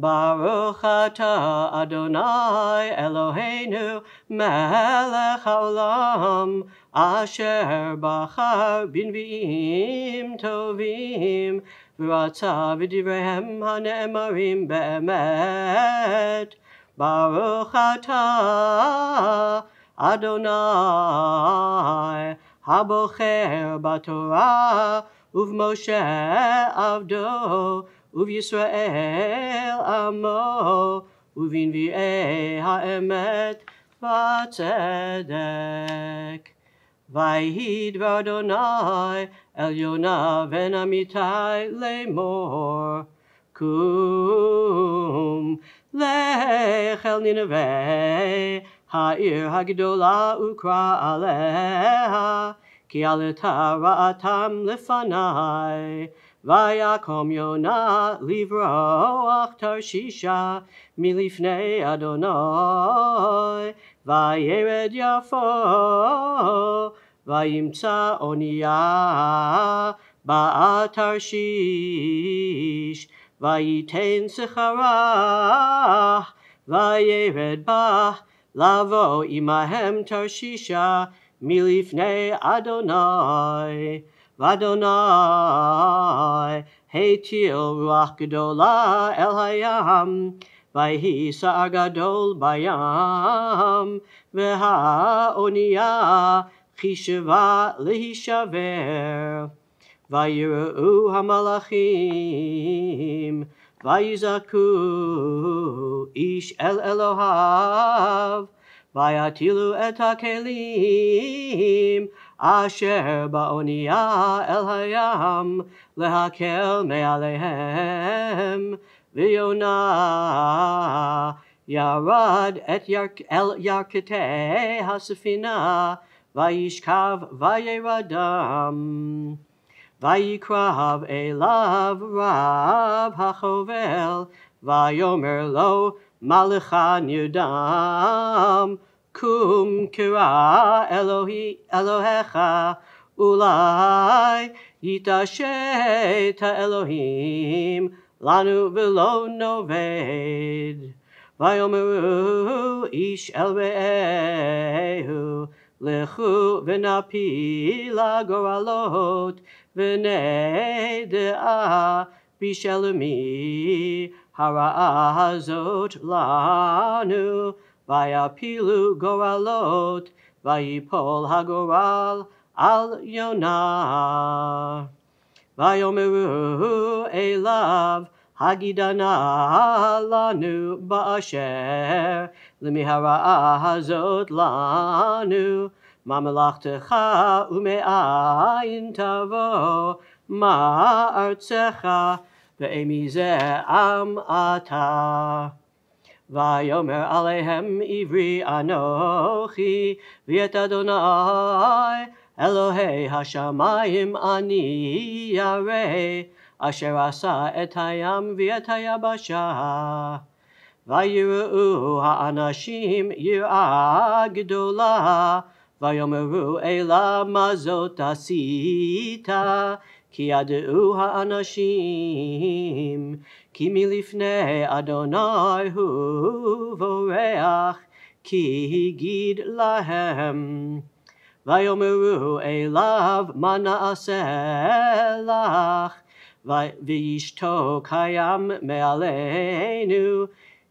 Baruch atah Adonai Eloheinu melech haolam asher bachar binvi'im tovim v'rata v'divrehem ha'ne'emarim be'emet Baruch atah Adonai habocher b'Torah UvMoshe Avdo. Uv'Yisrael amo, uvin v'ei ha'emet v'atzedek. Vayhi dvar Adonai el Yonah ben Amitai lemor, kum lech el Nineveh, ha'ir ha'gedola ukra aleha, ki aleta ra'atam lefanai, Vayakom Yona livroach Tarshisha milifnei Adonai vayered Yafo vayimtza Onia ba'at Tarshish vayiten secharah vayered ba lavo imahem Tarshisha milifnei Adonai. Vadonai, Hatil Ruach Gedola El Hayam, Vayisa Agadol Bayam, Veha onia Chisheva Lehishaver, Vayiru Hamalachim, Vayizaku, Ish El Elohav, ויטילו את הכלים אשר באונייה אל הים להקל מעליהם ויונה ירד את יר... אל ירכתי הספינה וישכב וירדם ויקרב אליו רב החובל ויאמר לו Malachan Yudam Kum Kira Elohi Elohecha Ulai Yita Sheta Elohim Lanu Velo Noved Vayomeru Ish Elvehu Lechu Venapi Lagoralot Vene Dea Bishelumi azot lanu Vayapilu goralot Vayipol hagoral al yonah Vayomeru elav Hagidana lanu ba'asher azot lanu Mamelachtecha ume'ayin tavo Ma'artzecha ומזה עם אתה. ויאמר עליהם עברי אנוכי, ואת אדוני אלוהי השמיים אני ירא, אשר עשה את הים ואת היבשה. ויראו האנשים יראה גדולה, ויאמרו אלה מה זאת עשית, כי ידעו האנשים, כי מלפני אדוני הוא בורח, כי הגיד להם. ויאמרו אליו, מה נעשה לך? וישתוק הים מעלינו,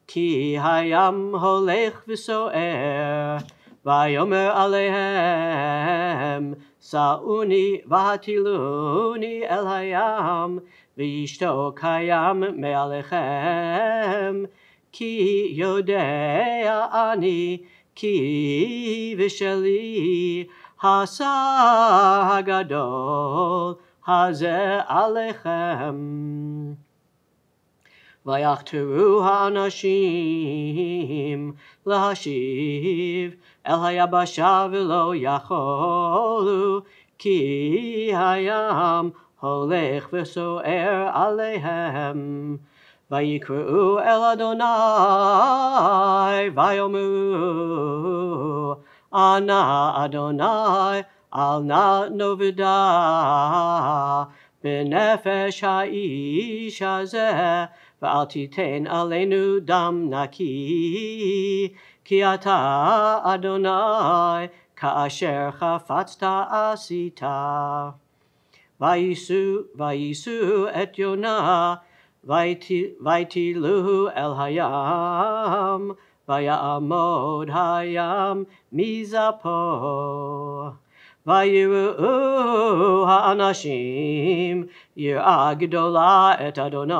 כי הים הולך וסוער. ויאמר עליהם, Sa'uni vahatiluni elayam hayam, kayam me'alechem, ki yodea ani, ki visheli hasa hagadol, haze alechem. Vayachteru ha'anashim lahashiv el hayabasha v'lo yacholu ki hayam holech v'so'er aleihem. Vayikru eladonai vayomu ana Adonai al novidah. בנפש האיש הזה, ואל תיתן עלינו דם נקי, כי אתה, אדוני, כאשר חפצת עשית. וייסעו, וייסעו את יונה, ויטילוהו אל הים, ויעמוד הים מזפו. ויראו האנשים יראה גדולה את אדוני,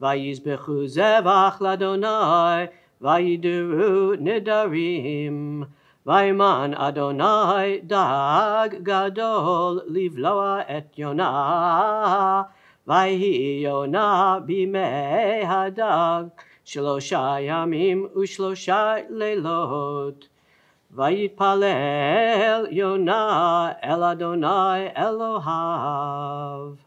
ויזבחו זבח לאדוני, וידרו נדרים. וימן אדוני דג גדול לבלוע את יונה, ויהי יונה בימי הדג שלושה ימים ושלושה לילות. Vayitpalel Yonah El Adonai Elohav.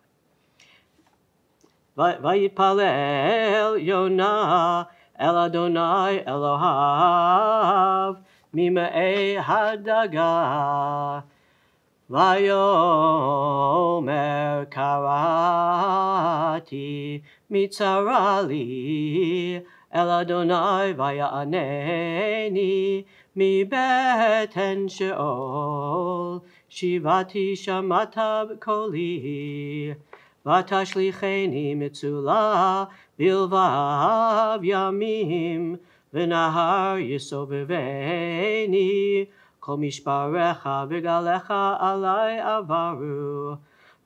Vayitpalel Yonah El Adonai Elohav. Mima'e Hadagah. Vayomer karati, Mitzarali, לי אל אדוני mi beten en sheol shivati shamata koli vatash li cheni mitzula bilvav yamim v'nahar yisov v'veini kol mishparecha v'galecha alai avaru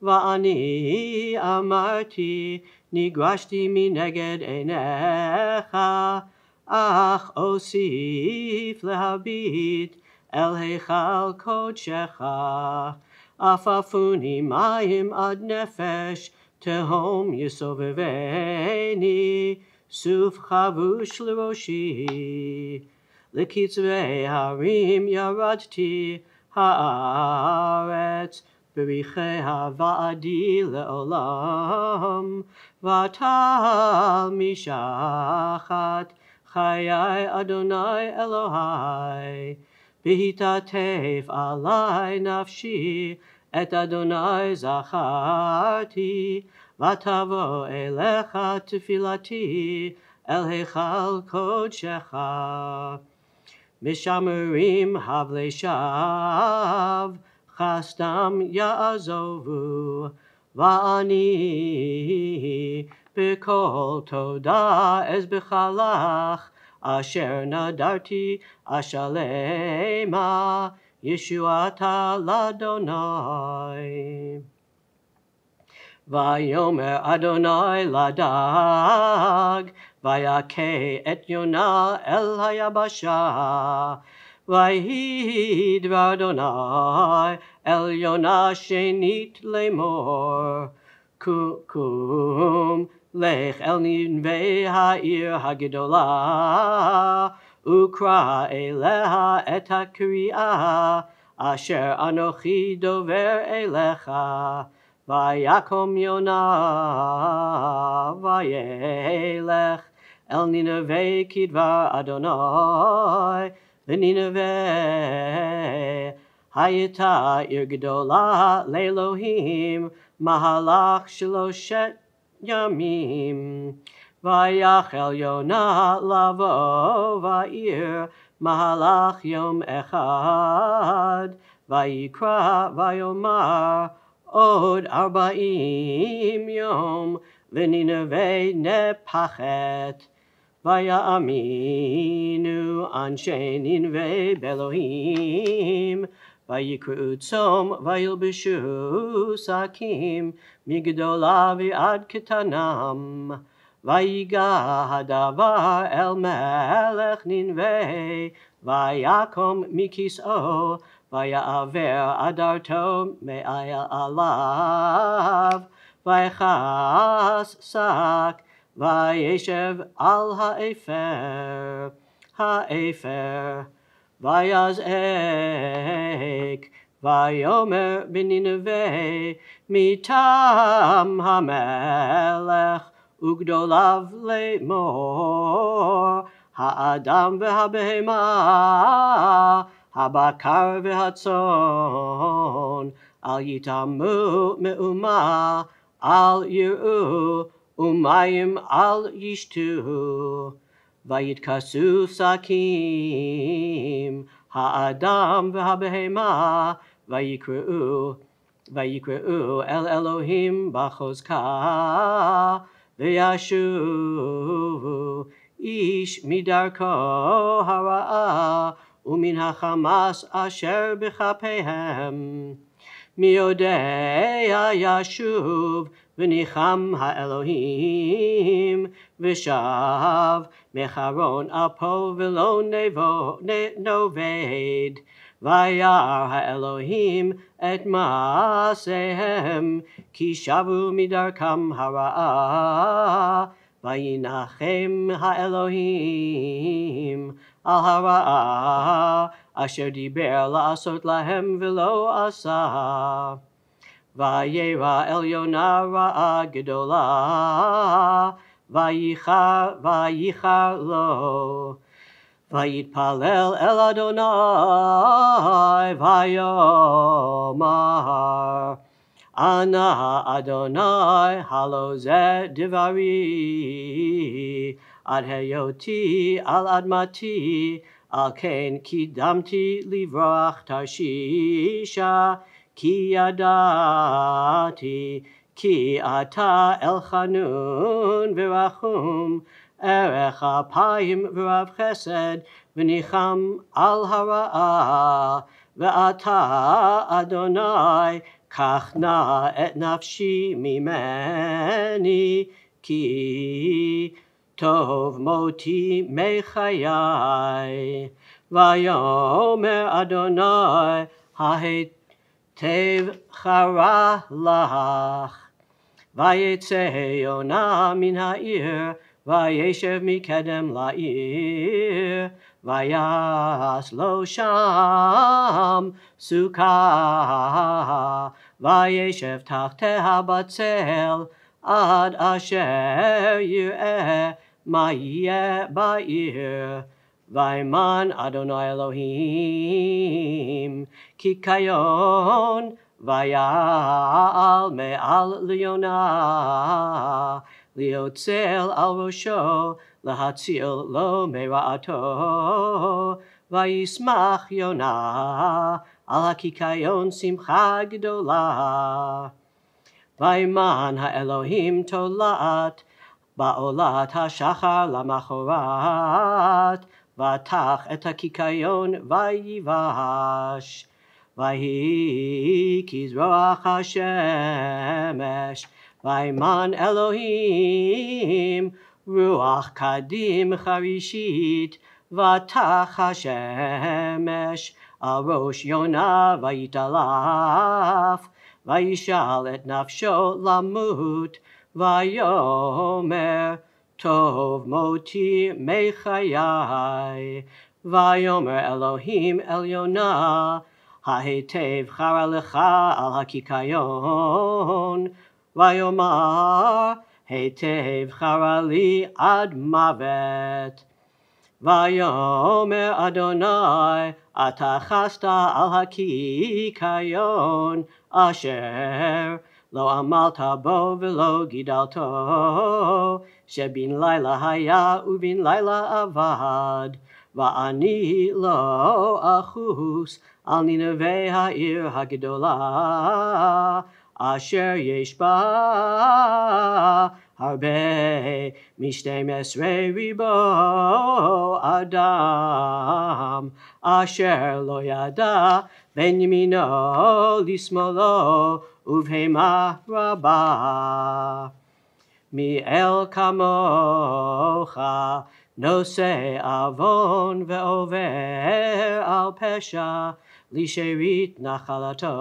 va'ani amarti nigrashti mi neged einecha Ach, osif lehabit el heichal kodshecha. Afafuni mayim ad nefesh tehom yisoveveni. Suf chavush l'roshi. Likitzvei harim yaradti haaretz. Beriche ha'va'adi le'olam. Vatal mishachat. Chayai Adonai Elohai, Behitatev alai nafshi, Et Adonai zacharti, Vatavo elecha tefilati, El hechal kodshecha. Mishamurim havleshav, Chastam ya'azovu, Va'ani בכל תודה אזבחה לך, אשר נדרתי אשלמה, ישועתה לאדוני. ויאמר אדוני לדג, ויכה את יונה אל היבשה. ויהי דבר אדוני אל יונה שנית לאמור, קום Lech el ninve ha'ir ha'gidola, ukray eleha et ha'kriah, asher anochi dover elecha, vayakom yonah, vayelech el ninve kidvar adonai, v'ninve hayita irgidola le'lohim, mahalach shiloshet yamim. Vayachel yonah lavo va'ir mahalach yom echad. Vayikra vayomar od arba'im yom v'ninove nepachet. Vayaminu anshe ninve belohim. ויקראו צום וילבשו שקים מגדולה ועד קטנם. ויגע הדבר אל מלך ננבה ויקום מכיסאו ויעבר אדרתו מעל עליו ויחס שק וישב על האפר האפר ויזעק ויאמר בנינווה מטעם המלך וגדוליו לאמור האדם והבהמה הבקר והצאן אל יטעמו מאומה אל יראו ומים אל ישתו ויתכסו שקים האדם והבהמה ויקראו ויקראו אל אלוהים בחוזקה וישובו איש מדרכו הרעה ומן החמאס אשר בכפיהם. מי יודע ישוב וניחם האלוהים ושב מחרון אפו ולא נאבד, וירא האלוהים את מעשיהם, כי שבו מדרכם הרעה, וינחם האלוהים על הרעה, אשר דיבר לעשות להם ולא עשה. וירא עליונה רעה גדולה, ויחר לו. ויתפלל אל אדוני ויאמר אנא אדוני הלא זה דברי עד היותי על אדמתי על כן קידמתי לברח תרשישה כי ידעתי ki ata el chanun virachum erech apayim virav chesed v'nicham al hara'ah ve'ata adonai kachna et nafshi mimeni ki tov moti mechayai vayomer adonai ha'et Tev chara lach. Vayetze Yonah min ha'ir, vayeshev mikedem la'ir, vayas lo sham vayeshev tachteha batzel, ad asher yireh, ma'yeh ba'ir. Vaiman Adonai Elohim, Kikayon, Vayal Me'al Leonah, Liotzel Al Rosho, Lahatzil Lo Mera'ato, Vayismach Yonah, Al Hakikayon Simcha Gedolah. Vaiman Elohim Tolat, Ba'olat HaShachar Lamachorat, ותח את הקיקיון ויבש. ויהי כזרוח השמש, וימן אלוהים, רוח קדים חרישית, ותח השמש, על ראש יונה ויתעלף, וישאל את נפשו למות, ויאמר Tov moti mechayai. Vayomer Elohim Elyona. Hahetev charalecha al hakikayon. vayomer hetev charali ad mavet. Vayomer Adonai atachasta al hakikayon. Asher lo amalta bo velo gidalto. שבן לילה היה ובן לילה עבד, ואני לא אחוס על נינווה העיר הגדולה, אשר יש בה הרבה משתים עשרה ריבו אדם, אשר לא ידע בין ימינו לשמאלו ובהמה רבה. מאל כמוך, נושא עוון ועובר על פשע, לשארית נחלתו,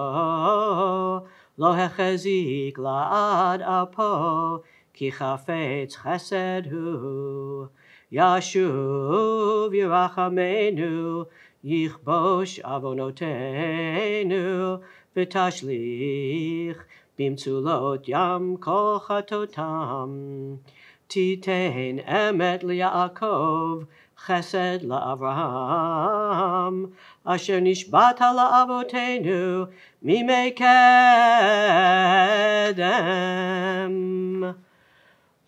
לא החזיק לעד אפו, כי חפץ חסד הוא. ישוב ירחמנו, יכבוש עוונותינו, ותשליך Bimtzulot yam kochatotam. Titein emet liyakov chesed la'avraham. Asher nishbata la'avotenu mimei kedem.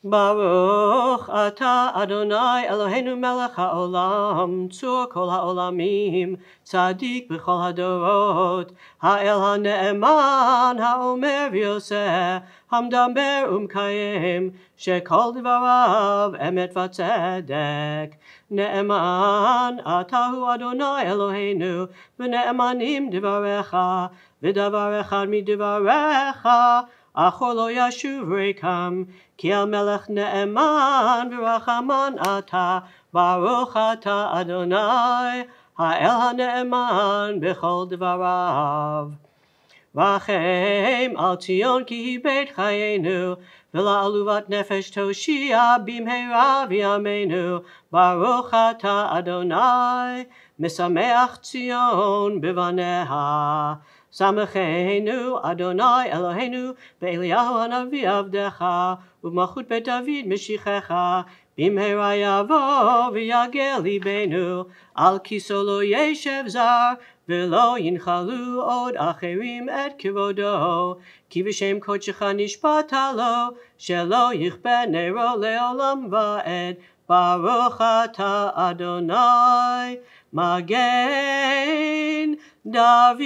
Baruch ata Adonai Eloheinu melech haolam, tzur kol haolamim, tzadik b'chol hadorot, ha'el ha'ne'eman, ha'omer v'yoseh, ha'mdamber umkayim, shekol dvarav emet v'tzedek. Ne'eman atahu Adonai Eloheinu, v'ne'emanim dvarecha, v'davar echad mi Acholo yashuv rekam, ki melech ne'eman, v'rachaman ata, baruch ata Adonai, ha'el ha'ne'eman, b'chol dvarav. Vachem al Tzion ki chayenu, v'la'aluvat nefesh toshia b'mhera v'yameinu, baruch ata Adonai, misameach Tzion b'vaneha. Samachenu Adonai Eloheinu Be'eliyahu Hanavi Avdecha U'machut Bet David Meshichecha B'mehera Yavo V'yagel Ibenu Al Kisolo Yeshev V'lo Yinchalu Od Achirim Et Kivodo Ki V'shem Kodshecha Nishpata Shelo Yichbe Nero Le'olam Va'ed Baruch Adonai Magen David.